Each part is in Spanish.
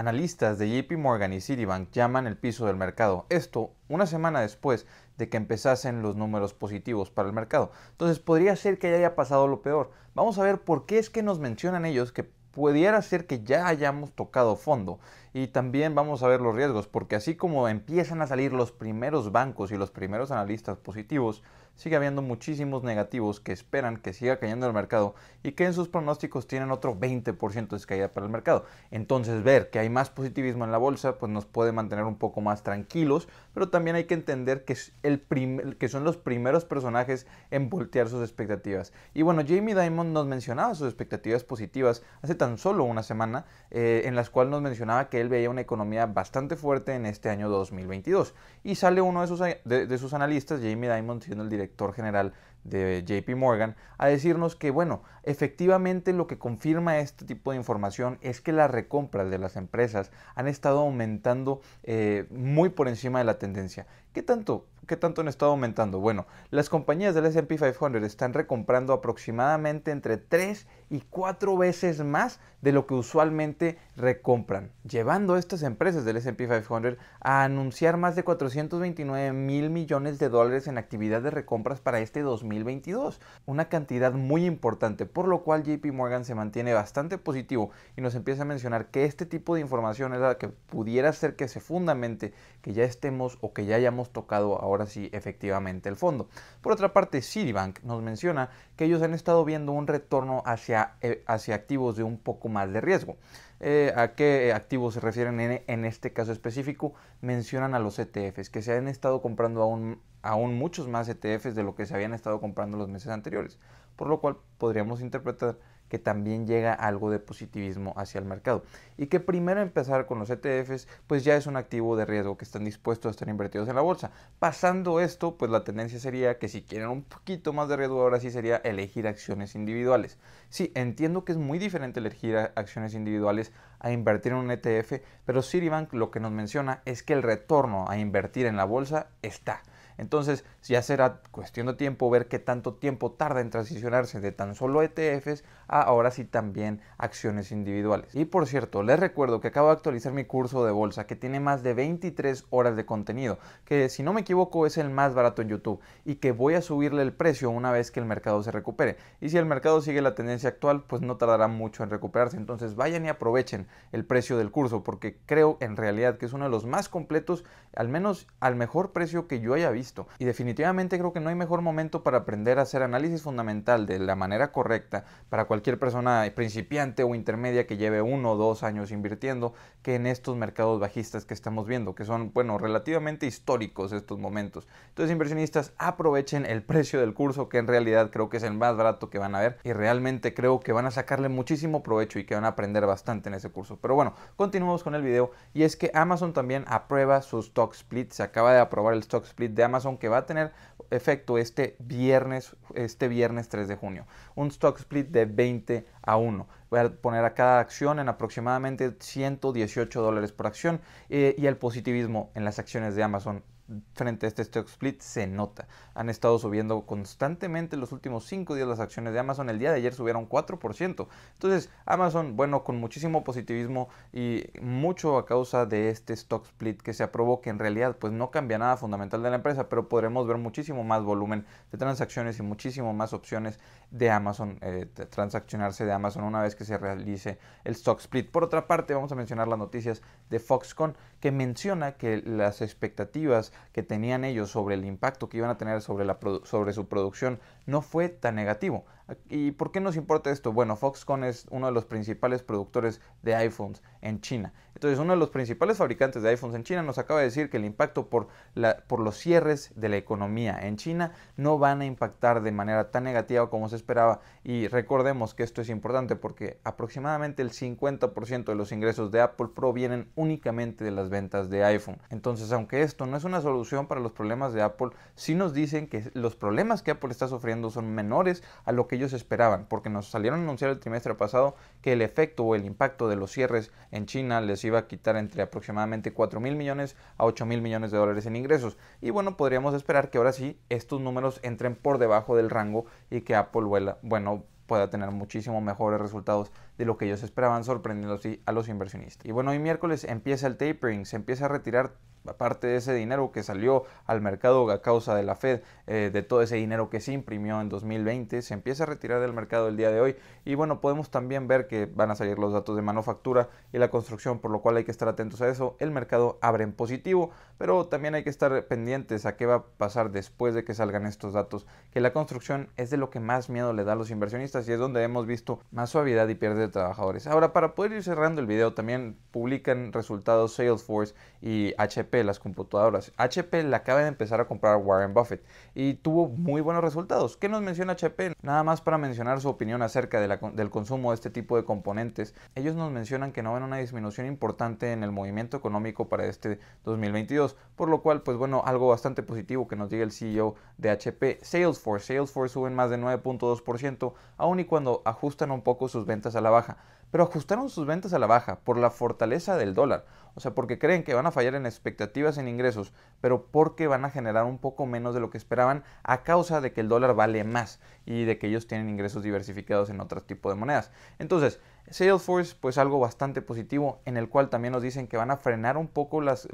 Analistas de JP Morgan y Citibank llaman el piso del mercado. Esto una semana después de que empezasen los números positivos para el mercado. Entonces podría ser que ya haya pasado lo peor. Vamos a ver por qué es que nos mencionan ellos que pudiera ser que ya hayamos tocado fondo y también vamos a ver los riesgos, porque así como empiezan a salir los primeros bancos y los primeros analistas positivos, sigue habiendo muchísimos negativos que esperan que siga cayendo el mercado y que en sus pronósticos tienen otro 20% de caída para el mercado. Entonces ver que hay más positivismo en la bolsa pues nos puede mantener un poco más tranquilos, pero también hay que entender que, es el que son los primeros personajes en voltear sus expectativas. Y bueno, Jamie Dimon nos mencionaba sus expectativas positivas hace tan solo una semana, eh, en las cuales nos mencionaba que él veía una economía bastante fuerte en este año 2022. Y sale uno de sus, de sus analistas, Jamie Dimon, siendo el director general de JP Morgan a decirnos que, bueno, efectivamente lo que confirma este tipo de información es que las recompras de las empresas han estado aumentando eh, muy por encima de la tendencia. ¿Qué tanto? ¿Qué tanto han estado aumentando? Bueno, las compañías del SP 500 están recomprando aproximadamente entre 3 y 4 veces más de lo que usualmente recompran, llevando a estas empresas del SP 500 a anunciar más de 429 mil millones de dólares en actividad de recompras para este 2020. 2022, una cantidad muy importante, por lo cual JP Morgan se mantiene bastante positivo y nos empieza a mencionar que este tipo de información es la que pudiera hacer que se fundamente que ya estemos o que ya hayamos tocado ahora sí efectivamente el fondo. Por otra parte, Citibank nos menciona que ellos han estado viendo un retorno hacia, eh, hacia activos de un poco más de riesgo. Eh, ¿A qué activos se refieren en, en, este caso específico? Mencionan a los ETFs, que se han estado comprando aún, aún muchos más ETFs de lo que se habían estado comprando los meses anteriores, por lo cual podríamos interpretar que también llega algo de positivismo hacia el mercado. Y que primero empezar con los ETFs, pues ya es un activo de riesgo que están dispuestos a estar invertidos en la bolsa. Pasando esto, pues la tendencia sería que si quieren un poquito más de riesgo, ahora sí sería elegir acciones individuales. Sí, entiendo que es muy diferente elegir acciones individuales a invertir en un ETF, pero Citibank lo que nos menciona es que el retorno a invertir en la bolsa está. Entonces ya será cuestión de tiempo ver qué tanto tiempo tarda en transicionarse de tan solo ETFs a ahora sí también acciones individuales. Y por cierto, les recuerdo que acabo de actualizar mi curso de bolsa que tiene más de 23 horas de contenido, que si no me equivoco es el más barato en YouTube y que voy a subirle el precio una vez que el mercado se recupere. Y si el mercado sigue la tendencia actual, pues no tardará mucho en recuperarse. Entonces vayan y aprovechen el precio del curso porque creo en realidad que es uno de los más completos, al menos al mejor precio que yo haya visto y definitivamente creo que no hay mejor momento para aprender a hacer análisis fundamental de la manera correcta para cualquier persona principiante o intermedia que lleve uno o dos años invirtiendo que en estos mercados bajistas que estamos viendo, que son, bueno, relativamente históricos estos momentos. Entonces, inversionistas, aprovechen el precio del curso, que en realidad creo que es el más barato que van a ver y realmente creo que van a sacarle muchísimo provecho y que van a aprender bastante en ese curso. Pero bueno, continuamos con el video y es que Amazon también aprueba su stock split, se acaba de aprobar el stock split de Amazon que va a tener efecto este viernes, este viernes 3 de junio. Un stock split de 20 a 1. Voy a poner a cada acción en aproximadamente 118 dólares por acción eh, y el positivismo en las acciones de Amazon frente a este stock split se nota. Han estado subiendo constantemente los últimos cinco días las acciones de Amazon. El día de ayer subieron 4%. Entonces Amazon, bueno, con muchísimo positivismo y mucho a causa de este stock split que se aprobó, que en realidad pues no cambia nada fundamental de la empresa, pero podremos ver muchísimo más volumen de transacciones y muchísimo más opciones de Amazon, eh, transaccionarse de Amazon una vez que se realice el stock split. Por otra parte, vamos a mencionar las noticias de Foxconn que menciona que las expectativas que tenían ellos sobre el impacto que iban a tener sobre, sobre su producción no fue tan negativo. ¿Y por qué nos importa esto? Bueno, Foxconn es uno de los principales productores de iPhones en China. Entonces, uno de los principales fabricantes de iPhones en China nos acaba de decir que el impacto por, los cierres de la economía en China no van a impactar de manera tan negativa como se esperaba. Y recordemos que esto es importante porque aproximadamente el 50% de los ingresos de Apple provienen únicamente de las ventas de iPhone. Entonces, aunque esto no es una solución para los problemas de Apple, sí nos dicen que los problemas que Apple está sufriendo son menores a lo que ellos esperaban, porque nos salieron a anunciar el trimestre pasado que el efecto o el impacto de los cierres en China les iba iba a quitar entre aproximadamente 4 mil millones a 8 mil millones de dólares en ingresos. Y bueno, podríamos esperar que ahora sí estos números entren por debajo del rango y que Apple, bueno, pueda tener muchísimos mejores resultados de lo que ellos esperaban, sorprendiendo a los inversionistas. Y bueno, hoy miércoles empieza el tapering, se empieza a retirar parte de ese dinero que salió al mercado a causa de la Fed, eh, de todo ese dinero que se imprimió en 2020, se empieza a retirar del mercado el día de hoy. Y bueno, podemos también ver que van a salir los datos de manufactura y la construcción, por lo cual hay que estar atentos a eso. El mercado abre en positivo, pero también hay que estar pendientes a qué va a pasar después de que salgan estos datos, que la construcción es de lo que más miedo le da a los inversionistas y es donde hemos visto más suavidad y pierde trabajadores. Ahora, para poder ir cerrando el video, también publican resultados Salesforce y HP, las computadoras. HP la acaba de empezar a comprar Warren Buffett y tuvo muy buenos resultados. ¿Qué nos menciona HP? Nada más para mencionar su opinión acerca de la, del consumo de este tipo de componentes. Ellos nos mencionan que no ven una disminución importante en el movimiento económico para este 2022, por lo cual, pues bueno, algo bastante positivo que nos diga el CEO de HP. Salesforce, Salesforce suben más de 9.2%, aun y cuando ajustan un poco sus ventas a la trabaja pero ajustaron sus ventas a la baja por la fortaleza del dólar, o sea, porque creen que van a fallar en expectativas en ingresos, pero porque van a generar un poco menos de lo que esperaban a causa de que el dólar vale más y de que ellos tienen ingresos diversificados en otro tipo de monedas. Entonces, Salesforce, pues algo bastante positivo, en el cual también nos dicen que van a frenar un poco las,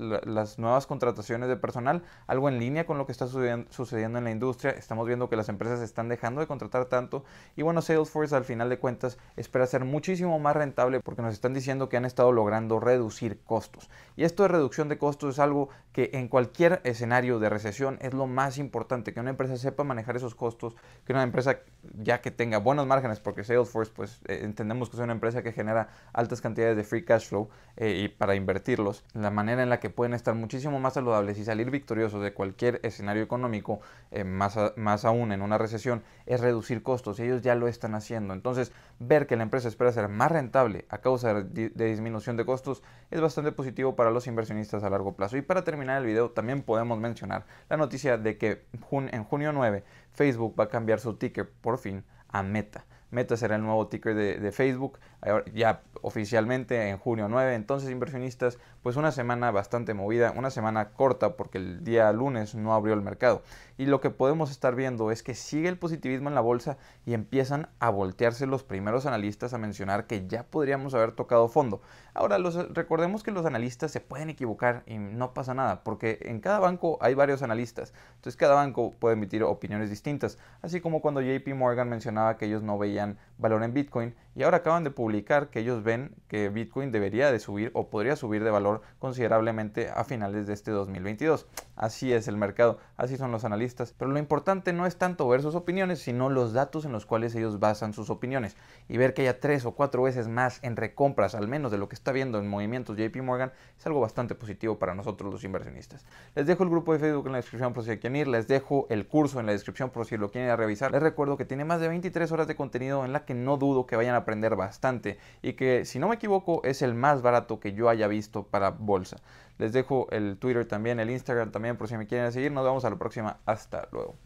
nuevas contrataciones de personal, algo en línea con lo que está sucediendo en la industria. Estamos viendo que las empresas están dejando de contratar tanto y bueno, Salesforce al final de cuentas espera ser muchísimo más más rentable porque nos están diciendo que han estado logrando reducir costos. Y esto de reducción de costos es algo que en cualquier escenario de recesión es lo más importante, que una empresa sepa manejar esos costos, que una empresa ya que tenga buenos márgenes, porque Salesforce pues eh, entendemos que es una empresa que genera altas cantidades de free cash flow eh, y para invertirlos, la manera en la que pueden estar muchísimo más saludables y salir victoriosos de cualquier escenario económico, eh, más, más aún en una recesión, es reducir costos y ellos ya lo están haciendo. Entonces, ver que la empresa espera ser más rentable a causa de, disminución de costos es bastante positivo para los inversionistas a largo plazo. Y para terminar el video también podemos mencionar la noticia de que en junio 9 Facebook va a cambiar su ticket por fin a Meta. Meta será el nuevo ticker de, de Facebook, eh, ya oficialmente en junio 9. Entonces, inversionistas, pues una semana bastante movida, una semana corta porque el día lunes no abrió el mercado. Y lo que podemos estar viendo es que sigue el positivismo en la bolsa y empiezan a voltearse los primeros analistas a mencionar que ya podríamos haber tocado fondo. Ahora, los, recordemos que los analistas se pueden equivocar y no pasa nada, porque en cada banco hay varios analistas. Entonces, cada banco puede emitir opiniones distintas, así como cuando JP Morgan mencionaba que ellos no veían valor en Bitcoin y ahora acaban de publicar que ellos ven que Bitcoin debería de subir o podría subir de valor considerablemente a finales de este 2022. Así es el mercado, así son los analistas. Pero lo importante no es tanto ver sus opiniones, sino los datos en los cuales ellos basan sus opiniones. Y ver que haya tres o cuatro veces más en recompras, al menos de lo que está viendo en movimientos JP Morgan, es algo bastante positivo para nosotros los inversionistas. Les dejo el grupo de Facebook en la descripción por si hay quieren ir, les dejo el curso en la descripción por si lo quieren revisar. Les recuerdo que tiene más de 23 horas de contenido en la que no dudo que vayan a aprender bastante y que, si no me equivoco, es el más barato que yo haya visto para bolsa. Les dejo el Twitter también, el Instagram también, por si me quieren seguir. Nos vemos a la próxima. Hasta luego.